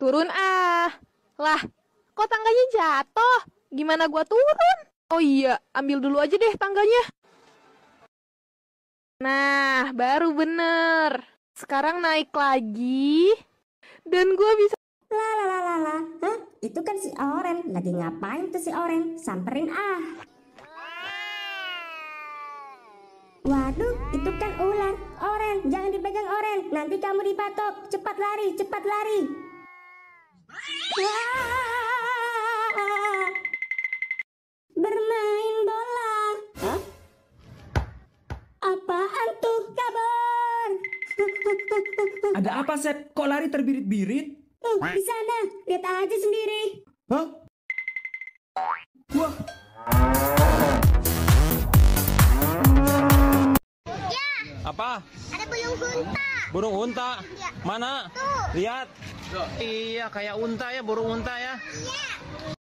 Turun ah. Lah, kok tangganya jatuh? Gimana gua turun? Oh iya, ambil dulu aja deh tangganya. Nah, baru bener. Sekarang naik lagi. Dan gua bisa... La la la la la. Hah? Itu kan si Oren. Lagi ngapain tuh si Oren? Samperin ah. Waduh, itu kan ular. Oren, jangan dipegang Oren. Nanti kamu dipatok. Cepat lari, cepat lari. Bermain bola. Apaan tuh kabar? Ada apa, Sep? Kok lari terbirit-birit? Tuh, di sana. Lihat aja sendiri. Hah? Wah. Ya. Apa? Ada belung unta. Burung unta. Mana? Iya. Lihat. Iya, kayak unta ya, burung unta ya. Iya.